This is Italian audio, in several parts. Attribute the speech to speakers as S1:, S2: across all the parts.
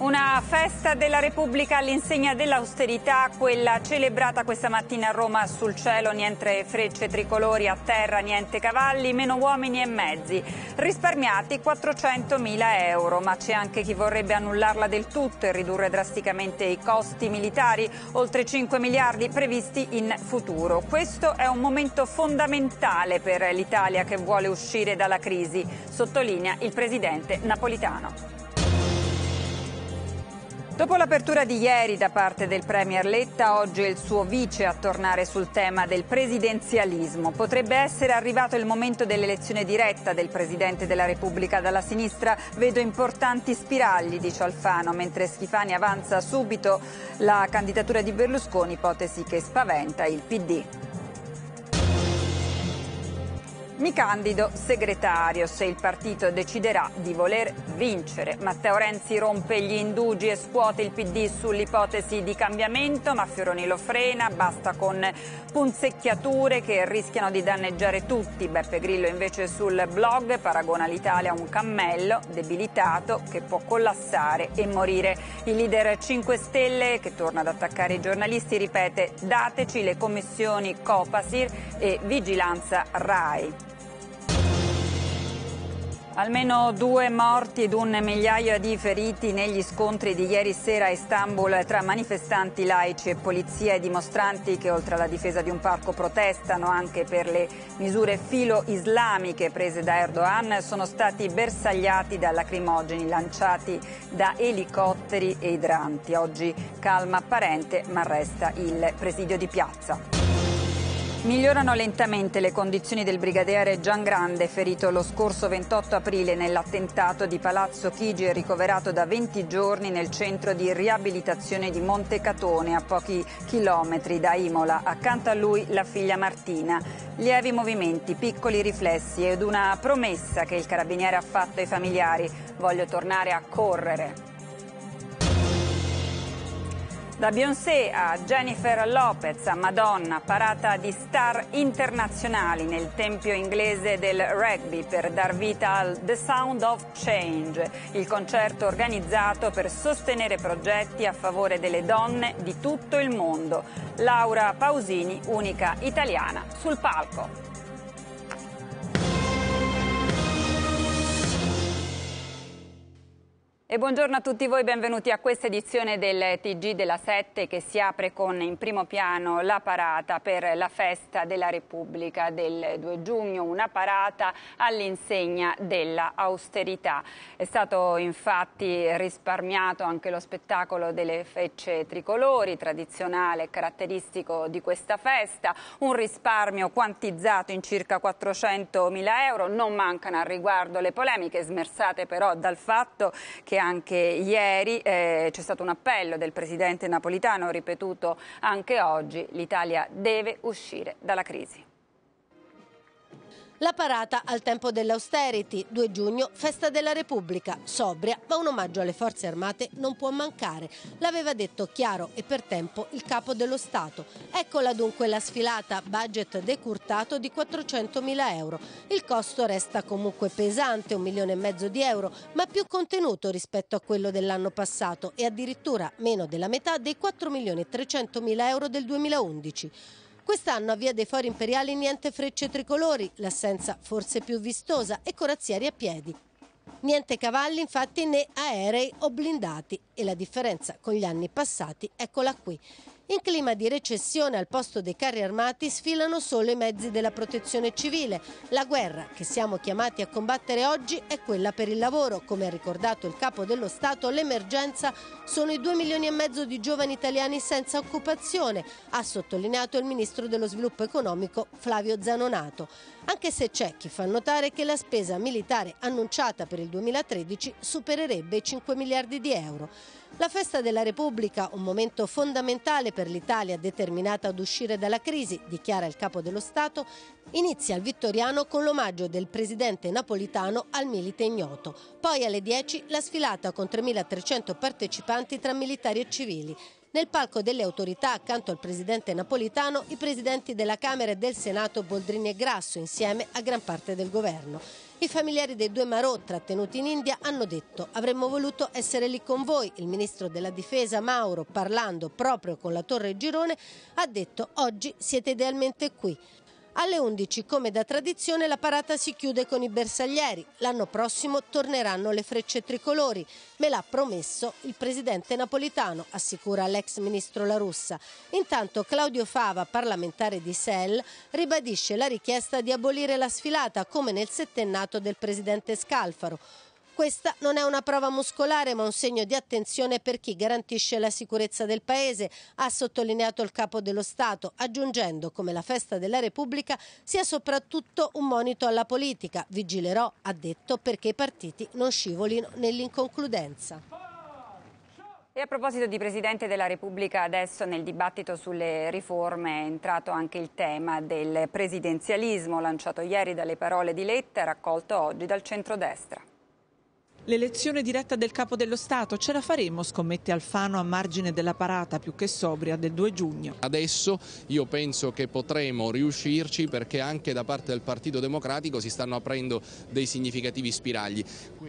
S1: Una festa della Repubblica all'insegna dell'austerità, quella celebrata questa mattina a Roma sul cielo, niente frecce tricolori, a terra niente cavalli, meno uomini e mezzi. Risparmiati 400.000 euro, ma c'è anche chi vorrebbe annullarla del tutto e ridurre drasticamente i costi militari, oltre 5 miliardi previsti in futuro. Questo è un momento fondamentale per l'Italia che vuole uscire dalla crisi, sottolinea il presidente napolitano. Dopo l'apertura di ieri da parte del Premier Letta, oggi è il suo vice a tornare sul tema del presidenzialismo. Potrebbe essere arrivato il momento dell'elezione diretta del Presidente della Repubblica dalla sinistra. Vedo importanti spiragli, dice Alfano, mentre Schifani avanza subito la candidatura di Berlusconi, ipotesi che spaventa il PD. Mi candido segretario se il partito deciderà di voler vincere. Matteo Renzi rompe gli indugi e scuote il PD sull'ipotesi di cambiamento, ma Fioroni lo frena, basta con punzecchiature che rischiano di danneggiare tutti. Beppe Grillo invece sul blog paragona l'Italia a un cammello debilitato che può collassare e morire. Il leader 5 Stelle, che torna ad attaccare i giornalisti, ripete dateci le commissioni Copasir e Vigilanza RAI. Almeno due morti ed un migliaio di feriti negli scontri di ieri sera a Istanbul tra manifestanti laici e polizia e dimostranti che oltre alla difesa di un parco protestano anche per le misure filo-islamiche prese da Erdogan sono stati bersagliati da lacrimogeni lanciati da elicotteri e idranti. Oggi calma apparente ma resta il presidio di piazza. Migliorano lentamente le condizioni del brigadiere Gian Grande, ferito lo scorso 28 aprile nell'attentato di Palazzo Chigi e ricoverato da 20 giorni nel centro di riabilitazione di Montecatone, a pochi chilometri da Imola. Accanto a lui la figlia Martina. Lievi movimenti, piccoli riflessi ed una promessa che il carabiniere ha fatto ai familiari. Voglio tornare a correre. Da Beyoncé a Jennifer Lopez a Madonna, parata di star internazionali nel tempio inglese del rugby per dar vita al The Sound of Change, il concerto organizzato per sostenere progetti a favore delle donne di tutto il mondo. Laura Pausini, unica italiana sul palco. E buongiorno a tutti voi, benvenuti a questa edizione del TG della 7 che si apre con in primo piano la parata per la festa della Repubblica del 2 giugno, una parata all'insegna dell'austerità. È stato infatti risparmiato anche lo spettacolo delle fecce tricolori, tradizionale e caratteristico di questa festa, un risparmio quantizzato in circa 400 mila euro, non mancano al riguardo le polemiche smersate però dal fatto che anche ieri, eh, c'è stato un appello del presidente napolitano ripetuto anche oggi, l'Italia deve uscire dalla crisi.
S2: La parata al tempo dell'austerity, 2 giugno, festa della Repubblica, sobria, ma un omaggio alle forze armate non può mancare. L'aveva detto chiaro e per tempo il capo dello Stato. Eccola dunque la sfilata, budget decurtato di 400.000 euro. Il costo resta comunque pesante, un milione e mezzo di euro, ma più contenuto rispetto a quello dell'anno passato e addirittura meno della metà dei 4 milioni e 4.300.000 euro del 2011. Quest'anno a Via dei Fori Imperiali niente frecce tricolori, l'assenza forse più vistosa e corazzieri a piedi. Niente cavalli infatti né aerei o blindati e la differenza con gli anni passati eccola qui. In clima di recessione al posto dei carri armati sfilano solo i mezzi della protezione civile. La guerra che siamo chiamati a combattere oggi è quella per il lavoro. Come ha ricordato il capo dello Stato, l'emergenza sono i 2 milioni e mezzo di giovani italiani senza occupazione, ha sottolineato il ministro dello sviluppo economico Flavio Zanonato. Anche se c'è chi fa notare che la spesa militare annunciata per il 2013 supererebbe i 5 miliardi di euro. La festa della Repubblica, un momento fondamentale per l'Italia determinata ad uscire dalla crisi, dichiara il capo dello Stato, inizia al Vittoriano con l'omaggio del presidente napolitano al milite ignoto. Poi alle 10 la sfilata con 3.300 partecipanti tra militari e civili. Nel palco delle autorità, accanto al presidente napolitano, i presidenti della Camera e del Senato Boldrini e Grasso, insieme a gran parte del governo. I familiari dei due Marot trattenuti in India hanno detto avremmo voluto essere lì con voi. Il ministro della difesa Mauro, parlando proprio con la Torre Girone, ha detto oggi siete idealmente qui. Alle 11, come da tradizione, la parata si chiude con i bersaglieri. L'anno prossimo torneranno le frecce tricolori. Me l'ha promesso il presidente napolitano, assicura l'ex ministro La Russa. Intanto Claudio Fava, parlamentare di SEL, ribadisce la richiesta di abolire la sfilata, come nel settennato del presidente Scalfaro. Questa non è una prova muscolare ma un segno di attenzione per chi garantisce la sicurezza del Paese, ha sottolineato il Capo dello Stato, aggiungendo come la festa della Repubblica sia soprattutto un monito alla politica. Vigilerò, ha detto, perché i partiti non scivolino nell'inconcludenza.
S1: E a proposito di Presidente della Repubblica, adesso nel dibattito sulle riforme è entrato anche il tema del presidenzialismo lanciato ieri dalle parole di Letta e raccolto oggi dal centrodestra.
S3: L'elezione diretta del capo dello Stato ce la faremo, scommette Alfano a margine della parata più che sobria del 2 giugno.
S4: Adesso io penso che potremo riuscirci perché anche da parte del Partito Democratico si stanno aprendo dei significativi spiragli.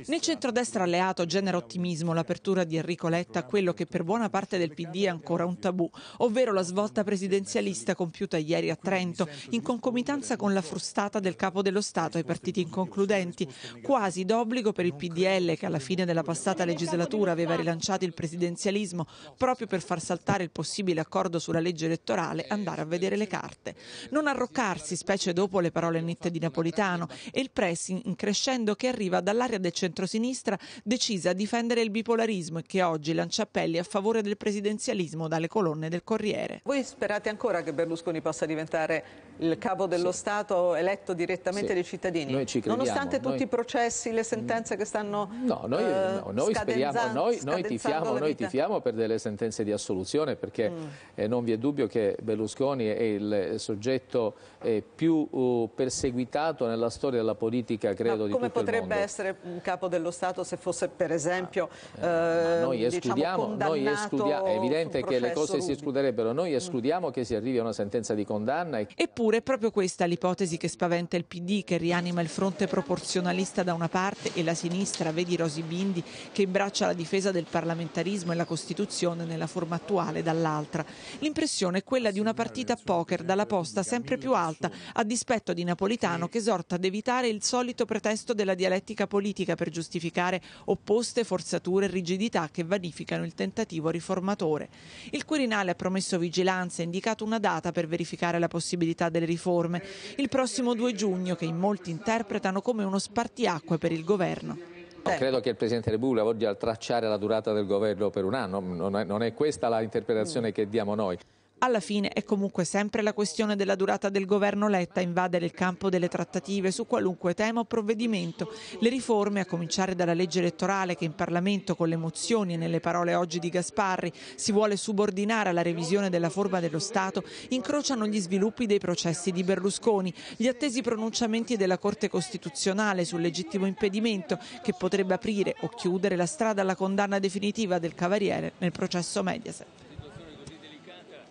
S3: Nel centrodestra alleato genera ottimismo l'apertura di Enrico Letta a quello che per buona parte del PD è ancora un tabù, ovvero la svolta presidenzialista compiuta ieri a Trento in concomitanza con la frustata del capo dello Stato ai partiti inconcludenti, quasi d'obbligo per il PDL PdL che alla fine della passata legislatura aveva rilanciato il presidenzialismo proprio per far saltare il possibile accordo sulla legge elettorale, andare a vedere le carte. Non arroccarsi, specie dopo le parole nette di Napolitano, e il pressing crescendo che arriva dall'area del centrosinistra decisa a difendere il bipolarismo e che oggi lancia appelli a favore del presidenzialismo dalle colonne del Corriere. Voi sperate ancora che Berlusconi possa diventare il capo dello sì. Stato eletto direttamente sì. dai cittadini? Nonostante tutti noi... i processi, le sentenze che stanno
S4: No, noi, eh, no, noi speriamo, noi, noi, tifiamo, noi, tifiamo, per delle sentenze di assoluzione perché mm. eh, non vi è dubbio che Berlusconi è il soggetto eh, più uh, perseguitato nella storia della politica, credo, di tutto il mondo. come potrebbe
S3: essere un capo dello Stato se fosse, per esempio, ah,
S4: eh, eh, noi diciamo, escludiamo, diciamo, escludia è evidente che le cose Rubi. si escluderebbero, noi mm. escludiamo mm. che si arrivi a una sentenza di condanna. Eppure è proprio
S3: questa l'ipotesi che spaventa il PD, che rianima il fronte proporzionalista da una parte e la sinistra, vedi di Rosi Bindi che imbraccia la difesa del parlamentarismo e la Costituzione nella forma attuale dall'altra. L'impressione è quella di una partita a poker dalla posta sempre più alta, a dispetto di Napolitano che esorta ad evitare il solito pretesto della dialettica politica per giustificare opposte forzature e rigidità che vanificano il tentativo riformatore. Il Quirinale ha promesso vigilanza e indicato una data per verificare la possibilità delle riforme, il prossimo 2 giugno che in molti interpretano come uno spartiacque per il governo.
S4: No, credo che il Presidente della Repubblica voglia tracciare la durata del governo per un anno, non è, non è questa l'interpretazione mm. che diamo noi.
S3: Alla fine è comunque sempre la questione della durata del governo Letta a invadere il campo delle trattative su qualunque tema o provvedimento. Le riforme, a cominciare dalla legge elettorale che in Parlamento con le mozioni e nelle parole oggi di Gasparri si vuole subordinare alla revisione della forma dello Stato, incrociano gli sviluppi dei processi di Berlusconi, gli attesi pronunciamenti della Corte Costituzionale sul legittimo impedimento che potrebbe aprire o chiudere la strada alla condanna definitiva del Cavaliere nel processo Mediaset.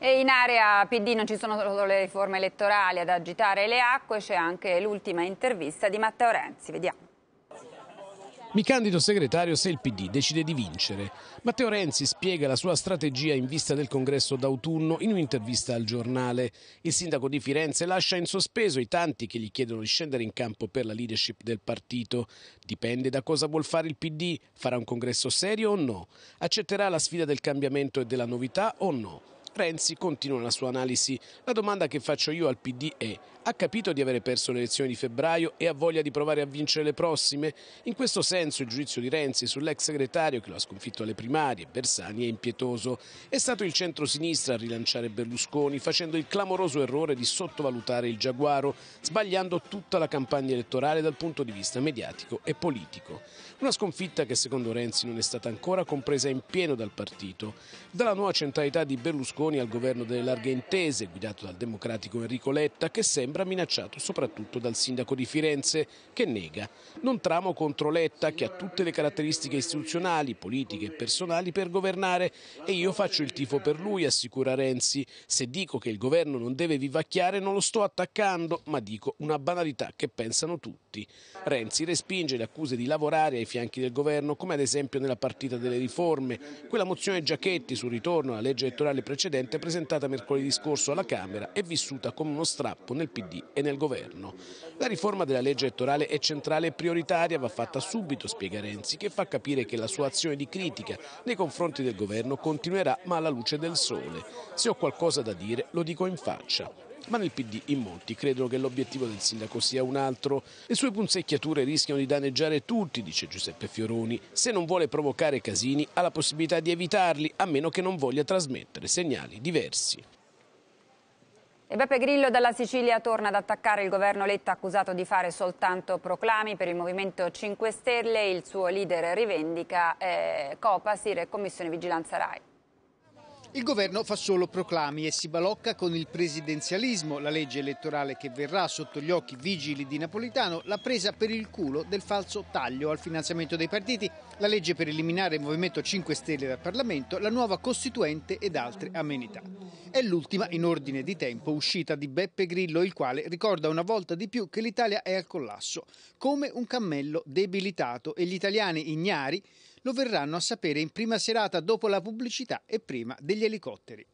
S1: E in area PD non ci sono solo le riforme elettorali ad agitare le acque, c'è anche l'ultima intervista di Matteo Renzi. Vediamo.
S5: Mi candido segretario se il PD decide di vincere. Matteo Renzi spiega la sua strategia in vista del congresso d'autunno in un'intervista al giornale. Il sindaco di Firenze lascia in sospeso i tanti che gli chiedono di scendere in campo per la leadership del partito. Dipende da cosa vuol fare il PD. Farà un congresso serio o no? Accetterà la sfida del cambiamento e della novità o no? Renzi continua la sua analisi. La domanda che faccio io al PD è ha capito di avere perso le elezioni di febbraio e ha voglia di provare a vincere le prossime? In questo senso il giudizio di Renzi sull'ex segretario che lo ha sconfitto alle primarie, Bersani, è impietoso. È stato il centro-sinistra a rilanciare Berlusconi facendo il clamoroso errore di sottovalutare il Giaguaro, sbagliando tutta la campagna elettorale dal punto di vista mediatico e politico. Una sconfitta che secondo Renzi non è stata ancora compresa in pieno dal partito. Dalla nuova centralità di Berlusconi al governo delle larghe intese, guidato dal democratico Enrico Letta, che sembra minacciato soprattutto dal sindaco di Firenze, che nega. Non tramo contro Letta, che ha tutte le caratteristiche istituzionali, politiche e personali per governare e io faccio il tifo per lui, assicura Renzi. Se dico che il governo non deve vivacchiare non lo sto attaccando, ma dico una banalità che pensano tutti tutti. Renzi respinge le accuse di lavorare ai fianchi del governo, come ad esempio nella partita delle riforme, quella mozione Giachetti sul ritorno alla legge elettorale precedente presentata mercoledì scorso alla Camera è vissuta come uno strappo nel PD e nel governo. La riforma della legge elettorale è centrale e prioritaria, va fatta subito, spiega Renzi, che fa capire che la sua azione di critica nei confronti del governo continuerà ma alla luce del sole. Se ho qualcosa da dire lo dico in faccia ma nel PD in molti credono che l'obiettivo del sindaco sia un altro. Le sue punzecchiature rischiano di danneggiare tutti, dice Giuseppe Fioroni. Se non vuole provocare casini, ha la possibilità di evitarli, a meno che non voglia trasmettere segnali diversi.
S1: E Beppe Grillo dalla Sicilia torna ad attaccare il governo Letta accusato di fare soltanto proclami per il Movimento 5 Stelle. Il suo leader rivendica eh, Copasir e Commissione Vigilanza RAI.
S6: Il governo fa solo proclami e si balocca con il presidenzialismo, la legge elettorale che verrà sotto gli occhi vigili di Napolitano, la presa per il culo del falso taglio al finanziamento dei partiti, la legge per eliminare il Movimento 5 Stelle dal Parlamento, la nuova Costituente ed altre amenità. È l'ultima in ordine di tempo uscita di Beppe Grillo, il quale ricorda una volta di più che l'Italia è al collasso, come un cammello debilitato e gli italiani ignari lo verranno a sapere in prima serata dopo la pubblicità e prima degli elicotteri.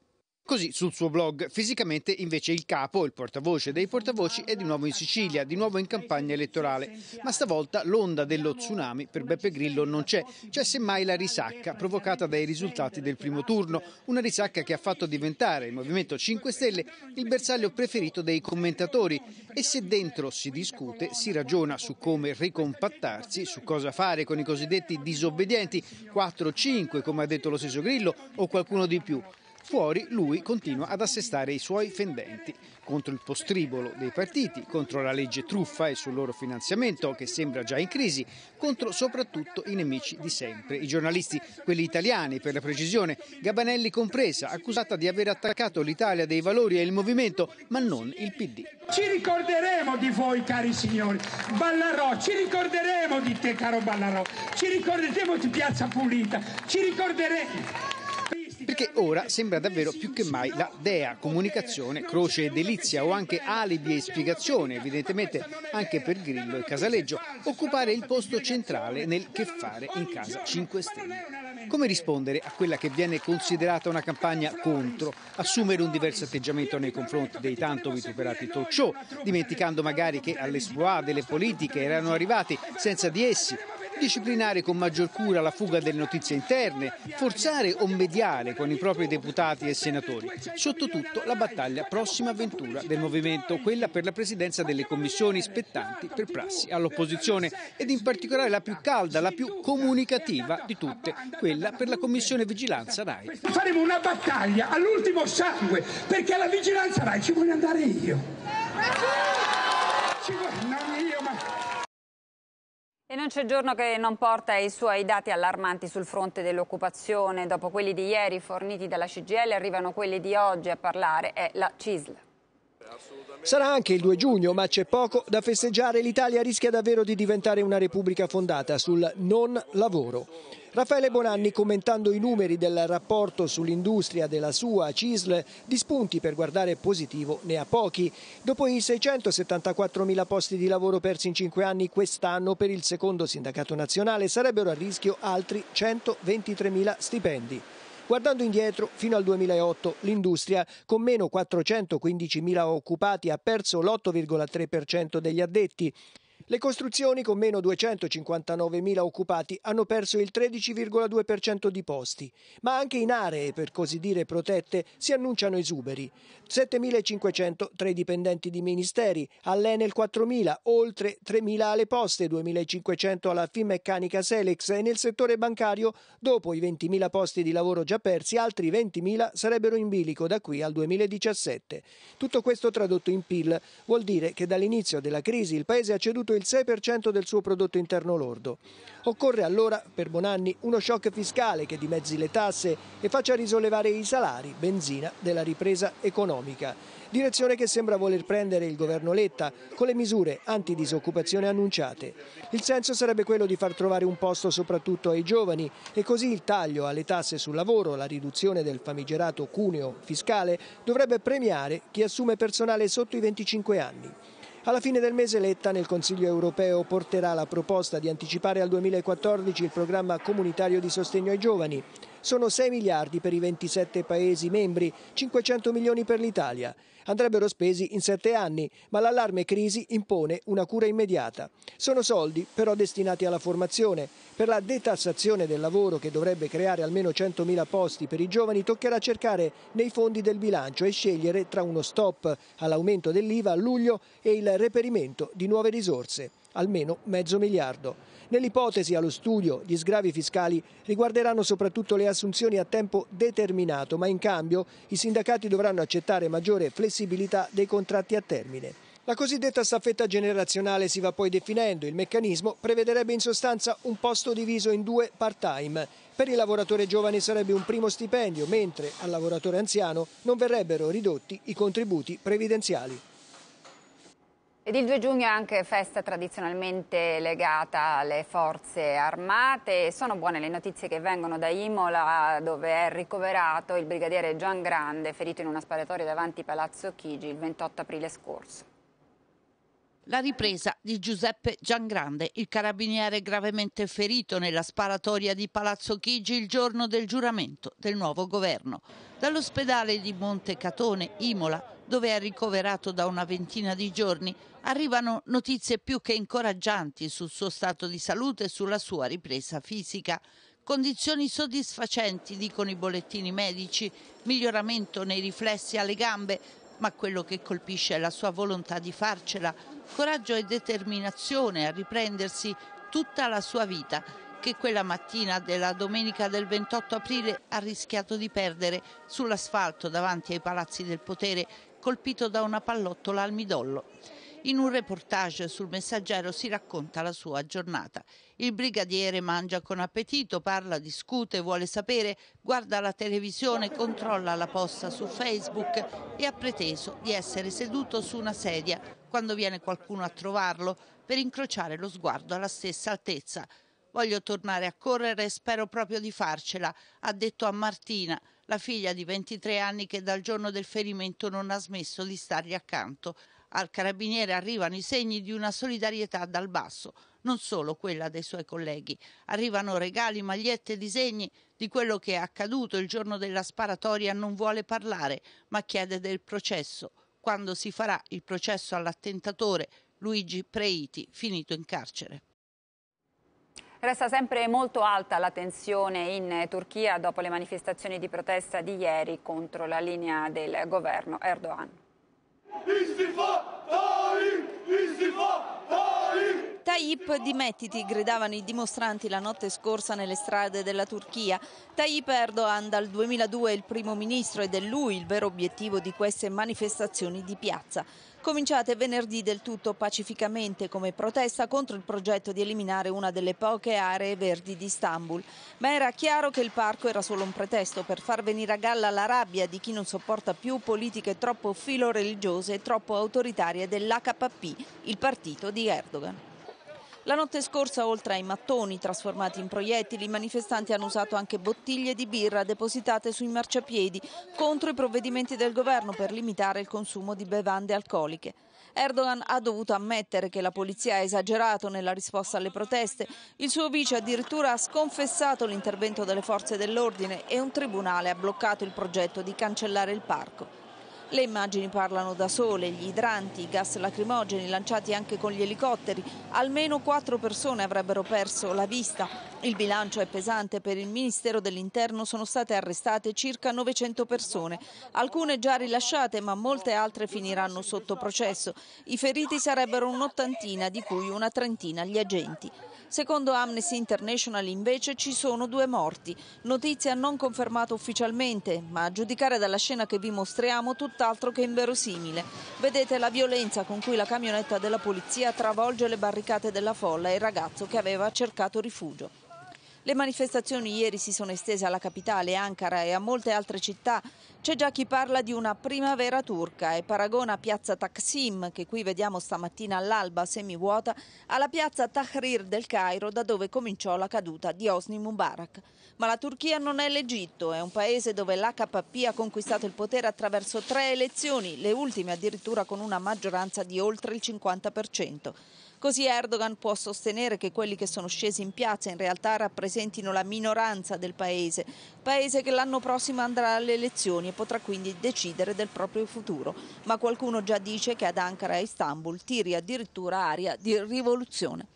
S6: Così sul suo blog, fisicamente invece il capo, il portavoce dei portavoci, è di nuovo in Sicilia, di nuovo in campagna elettorale. Ma stavolta l'onda dello tsunami per Beppe Grillo non c'è, c'è cioè semmai la risacca provocata dai risultati del primo turno, una risacca che ha fatto diventare il Movimento 5 Stelle il bersaglio preferito dei commentatori. E se dentro si discute, si ragiona su come ricompattarsi, su cosa fare con i cosiddetti disobbedienti, 4-5 come ha detto lo stesso Grillo o qualcuno di più. Fuori lui continua ad assestare i suoi fendenti contro il postribolo dei partiti, contro la legge truffa e sul loro finanziamento che sembra già in crisi, contro soprattutto i nemici di sempre, i giornalisti, quelli italiani per la precisione, Gabanelli compresa, accusata di aver attaccato l'Italia dei valori e il movimento, ma non il PD. Ci ricorderemo di voi cari signori, Ballarò, ci ricorderemo di te caro Ballarò, ci ricorderemo di Piazza Pulita, ci ricorderemo perché ora sembra davvero più che mai la dea, comunicazione, croce e delizia o anche alibi e spiegazione, evidentemente anche per Grillo e Casaleggio, occupare il posto centrale nel che fare in casa 5 Stelle. Come rispondere a quella che viene considerata una campagna contro, assumere un diverso atteggiamento nei confronti dei tanto vituperati talk show, dimenticando magari che all'espoir delle politiche erano arrivati senza di essi disciplinare con maggior cura la fuga delle notizie interne, forzare o mediare con i propri deputati e senatori. Sotto la battaglia prossima avventura del movimento, quella per la presidenza delle commissioni spettanti per prassi all'opposizione ed in particolare la più calda, la più comunicativa di tutte, quella per la commissione vigilanza RAI. Faremo una battaglia all'ultimo sangue perché alla vigilanza RAI ci voglio andare io.
S5: Ci voglio...
S1: E non c'è giorno che non porta i suoi dati allarmanti sul fronte dell'occupazione. Dopo quelli di ieri forniti dalla CGL arrivano quelli di oggi a parlare è la CISL.
S7: Sarà anche il 2 giugno, ma c'è poco da festeggiare. L'Italia rischia davvero di diventare una repubblica fondata sul non lavoro. Raffaele Bonanni, commentando i numeri del rapporto sull'industria della sua CISL, di spunti per guardare positivo ne ha pochi. Dopo i 674.000 posti di lavoro persi in 5 anni quest'anno per il secondo sindacato nazionale, sarebbero a rischio altri 123.000 stipendi. Guardando indietro, fino al 2008 l'industria, con meno 415.000 occupati, ha perso l'8,3% degli addetti. Le costruzioni con meno 259.000 occupati hanno perso il 13,2% di posti, ma anche in aree, per così dire, protette si annunciano esuberi. 7.500 tra i dipendenti di ministeri, all'Enel 4.000, oltre 3.000 alle poste, 2.500 alla Finmeccanica Selex e nel settore bancario, dopo i 20.000 posti di lavoro già persi, altri 20.000 sarebbero in bilico da qui al 2017. Tutto questo tradotto in PIL vuol dire che dall'inizio della crisi il Paese ha ceduto il 6% del suo prodotto interno lordo. Occorre allora, per Bonanni, uno shock fiscale che dimezzi le tasse e faccia risollevare i salari, benzina della ripresa economica. Direzione che sembra voler prendere il governo Letta con le misure antidisoccupazione annunciate. Il senso sarebbe quello di far trovare un posto soprattutto ai giovani e così il taglio alle tasse sul lavoro, la riduzione del famigerato cuneo fiscale dovrebbe premiare chi assume personale sotto i 25 anni. Alla fine del mese Letta nel Consiglio europeo porterà la proposta di anticipare al 2014 il programma comunitario di sostegno ai giovani sono 6 miliardi per i 27 Paesi membri, 500 milioni per l'Italia. Andrebbero spesi in sette anni, ma l'allarme crisi impone una cura immediata. Sono soldi però destinati alla formazione. Per la detassazione del lavoro che dovrebbe creare almeno 100.000 posti per i giovani toccherà cercare nei fondi del bilancio e scegliere tra uno stop all'aumento dell'IVA a luglio e il reperimento di nuove risorse almeno mezzo miliardo. Nell'ipotesi allo studio, gli sgravi fiscali riguarderanno soprattutto le assunzioni a tempo determinato, ma in cambio i sindacati dovranno accettare maggiore flessibilità dei contratti a termine. La cosiddetta staffetta generazionale si va poi definendo. Il meccanismo prevederebbe in sostanza un posto diviso in due part-time. Per il lavoratore giovane sarebbe un primo stipendio, mentre al lavoratore anziano non verrebbero ridotti i contributi previdenziali.
S1: Ed il 2 giugno è anche festa tradizionalmente legata alle forze armate sono buone le notizie che vengono da Imola dove è ricoverato il brigadiere Gian Grande ferito in una sparatoria davanti Palazzo Chigi il 28 aprile scorso.
S8: La ripresa di Giuseppe Giangrande, il carabiniere gravemente ferito nella sparatoria di Palazzo Chigi il giorno del giuramento del nuovo governo. Dall'ospedale di Montecatone, Imola, dove è ricoverato da una ventina di giorni, arrivano notizie più che incoraggianti sul suo stato di salute e sulla sua ripresa fisica. Condizioni soddisfacenti, dicono i bollettini medici, miglioramento nei riflessi alle gambe, ma quello che colpisce è la sua volontà di farcela, coraggio e determinazione a riprendersi tutta la sua vita che quella mattina della domenica del 28 aprile ha rischiato di perdere sull'asfalto davanti ai palazzi del potere colpito da una pallottola al midollo. In un reportage sul messaggero si racconta la sua giornata. Il brigadiere mangia con appetito, parla, discute, vuole sapere, guarda la televisione, controlla la posta su Facebook e ha preteso di essere seduto su una sedia quando viene qualcuno a trovarlo per incrociare lo sguardo alla stessa altezza. Voglio tornare a correre e spero proprio di farcela, ha detto a Martina, la figlia di 23 anni che dal giorno del ferimento non ha smesso di stargli accanto. Al carabiniere arrivano i segni di una solidarietà dal basso, non solo quella dei suoi colleghi. Arrivano regali, magliette, e disegni di quello che è accaduto il giorno della sparatoria non vuole parlare, ma chiede del processo. Quando si farà il processo all'attentatore Luigi Preiti, finito in carcere.
S1: Resta sempre molto alta la tensione in Turchia dopo le manifestazioni di protesta di ieri contro
S9: la linea del governo Erdogan. Tayyip dimettiti, gridavano i dimostranti la notte scorsa nelle strade della Turchia. Tayyip Erdogan dal 2002 è il primo ministro ed è lui il vero obiettivo di queste manifestazioni di piazza cominciate venerdì del tutto pacificamente come protesta contro il progetto di eliminare una delle poche aree verdi di Istanbul. Ma era chiaro che il parco era solo un pretesto per far venire a galla la rabbia di chi non sopporta più politiche troppo filoreligiose e troppo autoritarie dell'HPP, il partito di Erdogan. La notte scorsa, oltre ai mattoni trasformati in proiettili, i manifestanti hanno usato anche bottiglie di birra depositate sui marciapiedi contro i provvedimenti del governo per limitare il consumo di bevande alcoliche. Erdogan ha dovuto ammettere che la polizia ha esagerato nella risposta alle proteste. Il suo vice addirittura ha sconfessato l'intervento delle forze dell'ordine e un tribunale ha bloccato il progetto di cancellare il parco. Le immagini parlano da sole, gli idranti, i gas lacrimogeni lanciati anche con gli elicotteri. Almeno quattro persone avrebbero perso la vista. Il bilancio è pesante, per il Ministero dell'Interno sono state arrestate circa 900 persone, alcune già rilasciate ma molte altre finiranno sotto processo. I feriti sarebbero un'ottantina, di cui una trentina gli agenti. Secondo Amnesty International invece ci sono due morti, notizia non confermata ufficialmente, ma a giudicare dalla scena che vi mostriamo tutt'altro che inverosimile. Vedete la violenza con cui la camionetta della polizia travolge le barricate della folla e il ragazzo che aveva cercato rifugio. Le manifestazioni ieri si sono estese alla capitale Ankara e a molte altre città. C'è già chi parla di una primavera turca e paragona piazza Taksim, che qui vediamo stamattina all'alba semivuota, alla piazza Tahrir del Cairo, da dove cominciò la caduta di Osni Mubarak. Ma la Turchia non è l'Egitto, è un paese dove l'HP ha conquistato il potere attraverso tre elezioni, le ultime addirittura con una maggioranza di oltre il 50%. Così Erdogan può sostenere che quelli che sono scesi in piazza in realtà rappresentino la minoranza del paese, paese che l'anno prossimo andrà alle elezioni e potrà quindi decidere del proprio futuro. Ma qualcuno già dice che ad Ankara e Istanbul tiri addirittura aria di rivoluzione.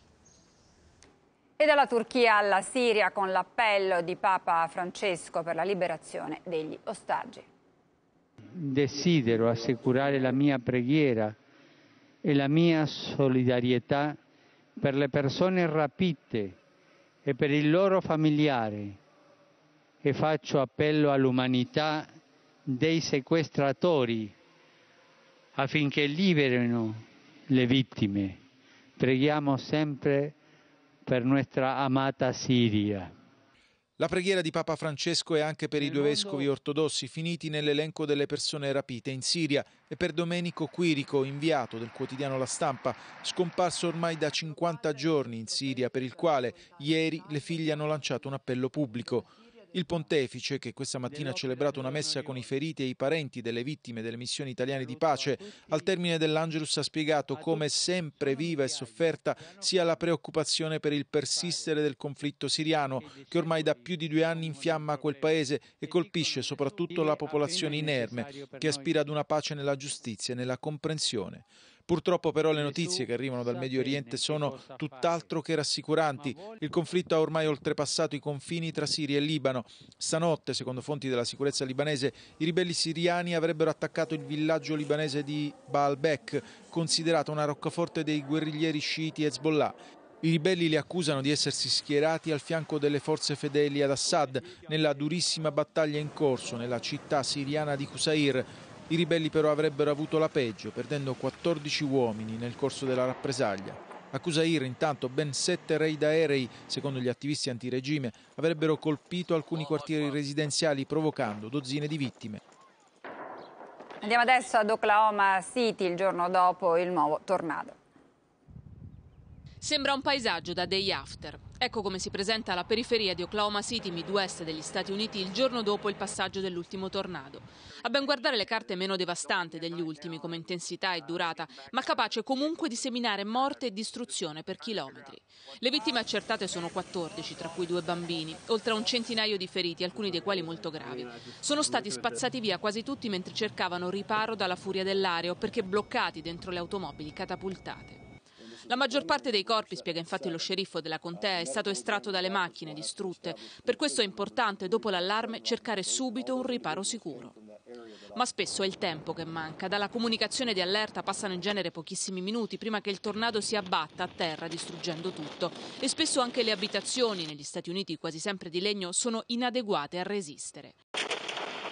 S1: E dalla Turchia alla Siria con l'appello di Papa Francesco per la liberazione degli ostaggi.
S6: Desidero assicurare la mia preghiera e la mia solidarietà per le persone rapite e per i loro familiari e faccio appello all'umanità dei sequestratori affinché liberino le
S10: vittime. Preghiamo sempre per nostra amata Siria. La preghiera di Papa Francesco è anche per Nel i due vescovi ortodossi finiti nell'elenco delle persone rapite in Siria e per Domenico Quirico, inviato del quotidiano La Stampa, scomparso ormai da 50 giorni in Siria, per il quale ieri le figlie hanno lanciato un appello pubblico. Il pontefice, che questa mattina ha celebrato una messa con i feriti e i parenti delle vittime delle missioni italiane di pace, al termine dell'Angelus ha spiegato come sempre viva e sofferta sia la preoccupazione per il persistere del conflitto siriano, che ormai da più di due anni infiamma quel paese e colpisce soprattutto la popolazione inerme, che aspira ad una pace nella giustizia e nella comprensione. Purtroppo però le notizie che arrivano dal Medio Oriente sono tutt'altro che rassicuranti. Il conflitto ha ormai oltrepassato i confini tra Siria e Libano. Stanotte, secondo fonti della sicurezza libanese, i ribelli siriani avrebbero attaccato il villaggio libanese di Baalbek, considerato una roccaforte dei guerriglieri sciiti Hezbollah. I ribelli li accusano di essersi schierati al fianco delle forze fedeli ad Assad nella durissima battaglia in corso nella città siriana di Qusair, i ribelli però avrebbero avuto la peggio, perdendo 14 uomini nel corso della rappresaglia. A Cusair intanto ben sette raid aerei, secondo gli attivisti antiregime, avrebbero colpito alcuni quartieri residenziali provocando dozzine di vittime.
S1: Andiamo adesso ad Oklahoma City il giorno dopo il nuovo tornado.
S11: Sembra un paesaggio da day
S1: after. Ecco come si presenta la
S11: periferia di Oklahoma City, Midwest degli Stati Uniti, il giorno dopo il passaggio dell'ultimo tornado. A ben guardare le carte meno devastante degli ultimi come intensità e durata, ma capace comunque di seminare morte e distruzione per chilometri. Le vittime accertate sono 14, tra cui due bambini, oltre a un centinaio di feriti, alcuni dei quali molto gravi. Sono stati spazzati via quasi tutti mentre cercavano riparo dalla furia dell'aereo perché bloccati dentro le automobili catapultate. La maggior parte dei corpi, spiega infatti lo sceriffo della contea, è stato estratto dalle macchine distrutte. Per questo è importante, dopo l'allarme, cercare subito un riparo sicuro. Ma spesso è il tempo che manca. Dalla comunicazione di allerta passano in genere pochissimi minuti prima che il tornado si abbatta a terra distruggendo tutto. E spesso anche le abitazioni, negli Stati Uniti quasi sempre di legno, sono inadeguate a resistere.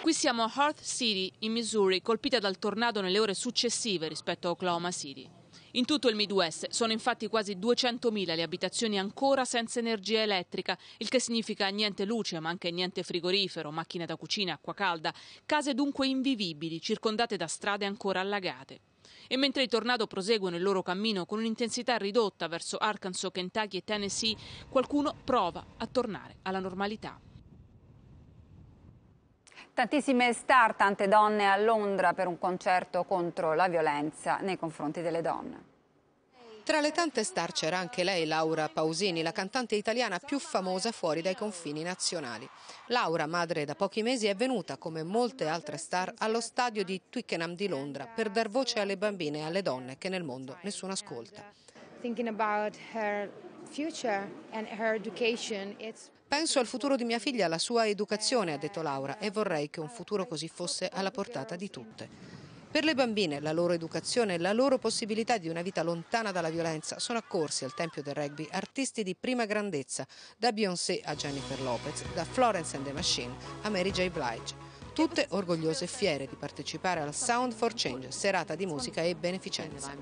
S11: Qui siamo a Hearth City, in Missouri, colpita dal tornado nelle ore successive rispetto a Oklahoma City. In tutto il Midwest sono infatti quasi 200.000 le abitazioni ancora senza energia elettrica, il che significa niente luce, ma anche niente frigorifero, macchine da cucina, acqua calda, case dunque invivibili, circondate da strade ancora allagate. E mentre i tornado proseguono il loro cammino con un'intensità ridotta verso Arkansas, Kentucky e Tennessee, qualcuno prova a
S1: tornare alla normalità. Tantissime star, tante donne a Londra per un concerto contro la violenza nei confronti delle donne.
S12: Tra le tante star c'era anche lei, Laura Pausini, la cantante italiana più famosa fuori dai confini nazionali. Laura, madre da pochi mesi, è venuta, come molte altre star, allo stadio di Twickenham di Londra per dar voce alle bambine e alle donne che nel mondo nessuno ascolta. Penso al futuro di mia figlia, alla sua educazione, ha detto Laura, e vorrei che un futuro così fosse alla portata di tutte. Per le bambine, la loro educazione e la loro possibilità di una vita lontana dalla violenza sono accorsi al Tempio del Rugby artisti di prima grandezza, da Beyoncé a Jennifer Lopez, da Florence and the Machine a Mary J. Blige tutte orgogliose e fiere di partecipare al Sound for Change, serata di musica e beneficenza.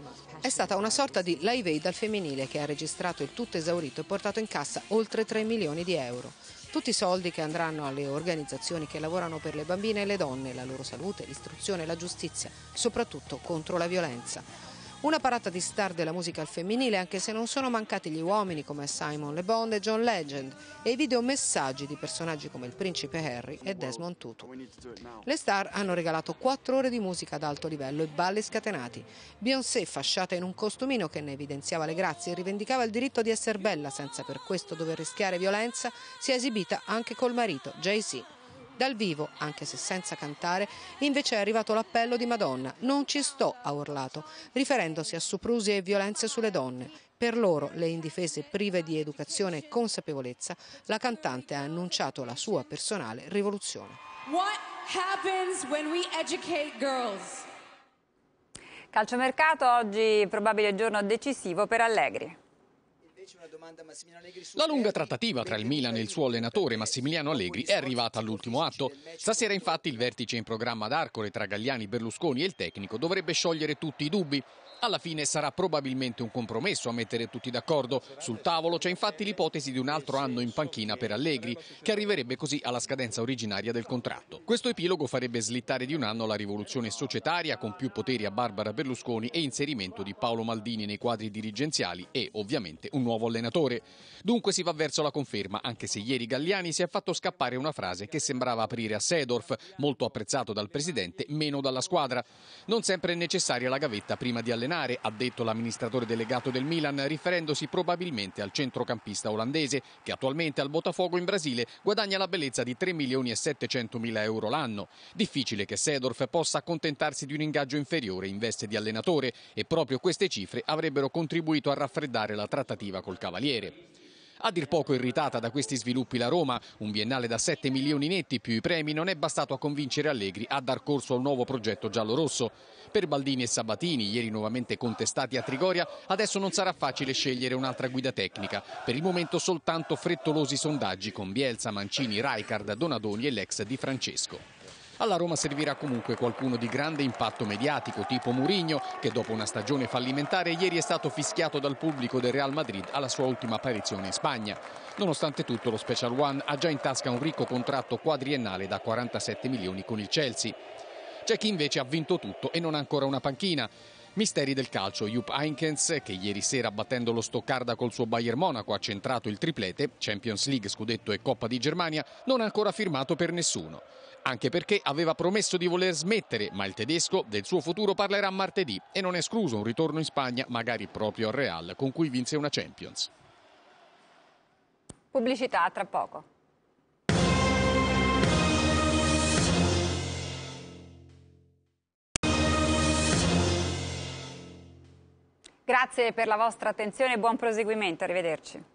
S12: È stata una sorta di live aid al femminile che ha registrato il tutto esaurito e portato in cassa oltre 3 milioni di euro. Tutti i soldi che andranno alle organizzazioni che lavorano per le bambine e le donne, la loro salute, l'istruzione, la giustizia, soprattutto contro la violenza. Una parata di star della musica al femminile anche se non sono mancati gli uomini come Simon Le Bond e John Legend e i videomessaggi di personaggi come il principe Harry e Desmond Tutu.
S5: Le
S12: star hanno regalato quattro ore di musica ad alto livello e balli scatenati. Beyoncé, fasciata in un costumino che ne evidenziava le grazie e rivendicava il diritto di essere bella senza per questo dover rischiare violenza, si è esibita anche col marito Jay-Z. Dal vivo, anche se senza cantare, invece è arrivato l'appello di Madonna, non ci sto, ha urlato, riferendosi a soprusi e violenze sulle donne. Per loro, le indifese prive di educazione e consapevolezza, la cantante ha annunciato la sua personale rivoluzione.
S1: What happens when we educate girls? Calciomercato oggi probabile giorno decisivo per Allegri.
S4: La lunga trattativa tra il Milan e il suo allenatore Massimiliano Allegri è arrivata all'ultimo atto. Stasera infatti il vertice in programma ad Arcole tra Gagliani, Berlusconi e il tecnico dovrebbe sciogliere tutti i dubbi. Alla fine sarà probabilmente un compromesso a mettere tutti d'accordo. Sul tavolo c'è infatti l'ipotesi di un altro anno in panchina per Allegri, che arriverebbe così alla scadenza originaria del contratto. Questo epilogo farebbe slittare di un anno la rivoluzione societaria con più poteri a Barbara Berlusconi e inserimento di Paolo Maldini nei quadri dirigenziali e ovviamente un nuovo allenatore giocatore. Dunque si va verso la conferma, anche se ieri Galliani si è fatto scappare una frase che sembrava aprire a Sedorf, molto apprezzato dal presidente, meno dalla squadra. Non sempre è necessaria la gavetta prima di allenare, ha detto l'amministratore delegato del Milan, riferendosi probabilmente al centrocampista olandese, che attualmente al Botafogo in Brasile guadagna la bellezza di 3 milioni e 700 mila euro l'anno. Difficile che Sedorf possa accontentarsi di un ingaggio inferiore in veste di allenatore e proprio queste cifre avrebbero contribuito a raffreddare la trattativa col Cavallo. Cavaliere. A dir poco irritata da questi sviluppi la Roma, un biennale da 7 milioni netti più i premi non è bastato a convincere Allegri a dar corso al nuovo progetto giallorosso. Per Baldini e Sabatini, ieri nuovamente contestati a Trigoria, adesso non sarà facile scegliere un'altra guida tecnica. Per il momento soltanto frettolosi sondaggi con Bielsa, Mancini, Raikard, Donadoni e l'ex di Francesco. Alla Roma servirà comunque qualcuno di grande impatto mediatico, tipo Murigno, che dopo una stagione fallimentare ieri è stato fischiato dal pubblico del Real Madrid alla sua ultima apparizione in Spagna. Nonostante tutto, lo Special One ha già in tasca un ricco contratto quadriennale da 47 milioni con il Chelsea. C'è chi invece ha vinto tutto e non ha ancora una panchina. Misteri del calcio, Jupp Heinkens che ieri sera battendo lo Stoccarda col suo Bayern Monaco ha centrato il triplete, Champions League, Scudetto e Coppa di Germania, non ha ancora firmato per nessuno anche perché aveva promesso di voler smettere, ma il tedesco del suo futuro parlerà martedì e non è escluso un ritorno in Spagna, magari proprio al Real, con cui vinse una Champions.
S1: Pubblicità tra poco. Grazie per la vostra attenzione e buon proseguimento. Arrivederci.